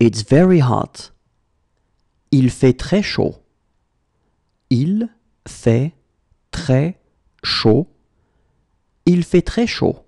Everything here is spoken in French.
It's very hot. Il fait très chaud. Il fait très chaud. Il fait très chaud.